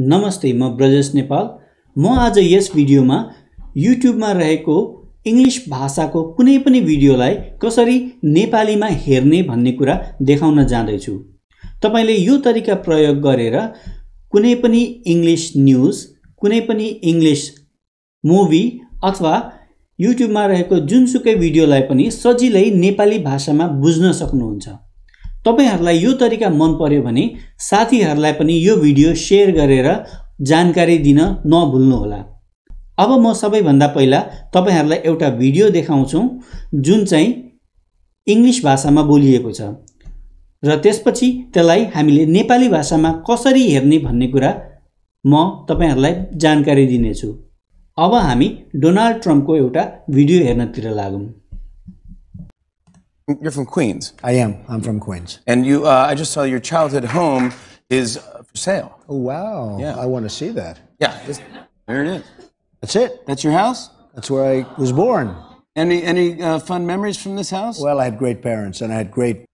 नमस्ते म ब्रजेश नेपाल म आज यस भिडियोमा युट्युबमा रहेको इङ्ग्लिस भाषाको कुनै पनि भिडियोलाई कसरी नेपालीमा हेर्ने भन्ने कुरा देखाउन जाँदैछु तपाईँले यो तरिका प्रयोग गरेर कुनै पनि इङ्ग्लिस न्युज कुनै पनि इङ्ग्लिस मुभी अथवा युट्युबमा रहेको जुनसुकै भिडियोलाई पनि सजिलै नेपाली भाषामा बुझ्न सक्नुहुन्छ तपाईँहरूलाई यो तरिका मन पर्यो भने साथीहरूलाई पनि यो भिडियो सेयर गरेर जानकारी दिन नभुल्नुहोला अब म सबैभन्दा पहिला तपाईँहरूलाई एउटा भिडियो देखाउँछु जुन चाहिँ इङ्ग्लिस भाषामा बोलिएको छ र त्यसपछि त्यसलाई हामीले नेपाली भाषामा कसरी हेर्ने भन्ने कुरा म तपाईँहरूलाई जानकारी दिनेछु अब हामी डोनाल्ड ट्रम्पको एउटा भिडियो हेर्नतिर लागौँ You're from Queens. I am. I'm from Queens. And you, uh, I just saw your childhood home is for sale. Oh wow! Yeah, I want to see that. Yeah, there it is. That's it. That's your house. That's where I was born. Any any uh, fun memories from this house? Well, I had great parents, and I had great.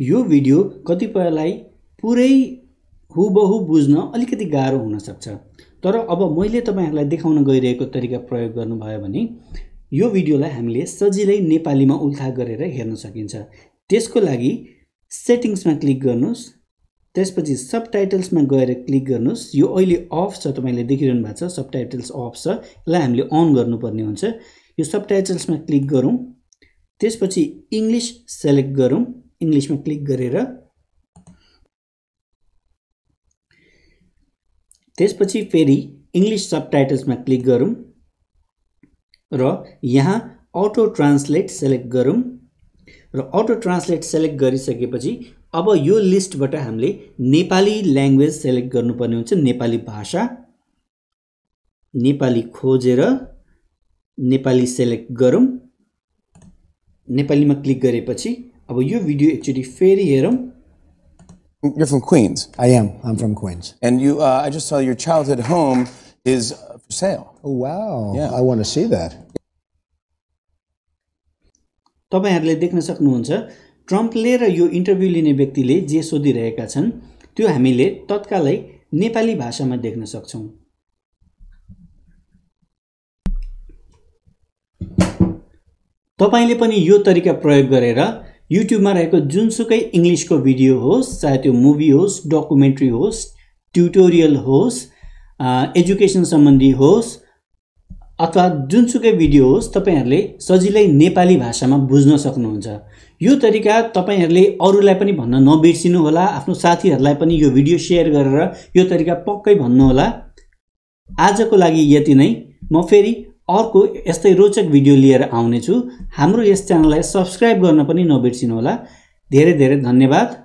यो video कतिपयलाई पुरै हुबहु बुझ्न अलिकति गाह्रो हुनसक्छ तर अब मैले तपाईँहरूलाई देखाउन गइरहेको तरिका प्रयोग गर्नुभयो भने यो भिडियोलाई हामीले सजिलै नेपालीमा उल्था गरेर हेर्न सकिन्छ त्यसको लागि सेटिङ्समा क्लिक गर्नुहोस् त्यसपछि सब टाइटल्समा गएर क्लिक गर्नुहोस् यो अहिले अफ छ तपाईँले देखिरहनु भएको छ सब टाइटल्स अफ छ यसलाई हामीले अन गर्नुपर्ने हुन्छ यो सब टाइटल्समा क्लिक गरौँ त्यसपछि इङ्ग्लिस सेलेक्ट गरौँ इङ्ग्लिसमा क्लिक गरेर त्यसपछि फेरि इङ्ग्लिस सब टाइटल्समा क्लिक गरौँ र यहाँ अटो ट्रान्सलेट सेलेक्ट गरौँ र अटो ट्रान्सलेट सेलेक्ट गरिसकेपछि अब यो लिस्टबाट हामीले नेपाली ल्याङ्ग्वेज सेलेक्ट गर्नुपर्ने हुन्छ नेपाली भाषा नेपाली खोजेर नेपाली सेलेक्ट गरौँ नेपालीमा क्लिक गरेपछि अब यो भिडियो एकचोटि फेरि हेरौँ You're from Queens. I am. I'm from Queens. And you, uh, I just saw your childhood home is sale. Oh, wow. Yeah. I want to see that. तपाईँहरूले देख्न सक्नुहुन्छ ट्रम्पले र यो इन्टरभ्यू लिने व्यक्तिले जे सोधिरहेका छन् त्यो हामीले तत्कालै नेपाली भाषामा देख्न सक्छौँ तपाईँले पनि यो तरिका प्रयोग गरेर युट्युबमा रहेको जुनसुकै इङ्ग्लिसको भिडियो होस् चाहे त्यो मुभी होस् डकुमेन्ट्री होस् ट्युटोरियल होस् एजुकेसन सम्बन्धी होस् अथवा जुनसुकै भिडियो होस् तपाईँहरूले सजिलै नेपाली भाषामा बुझ्न सक्नुहुन्छ यो तरिका तपाईँहरूले अरूलाई पनि भन्न नबिर्सिनु होला आफ्नो साथीहरूलाई पनि यो भिडियो सेयर गरेर यो तरिका पक्कै भन्नुहोला आजको लागि यति नै म फेरि अर्को यस्तै रोचक भिडियो लिएर आउनेछु हाम्रो यस च्यानललाई सब्सक्राइब गर्न पनि नबिर्सिनुहोला धेरै धेरै धन्यवाद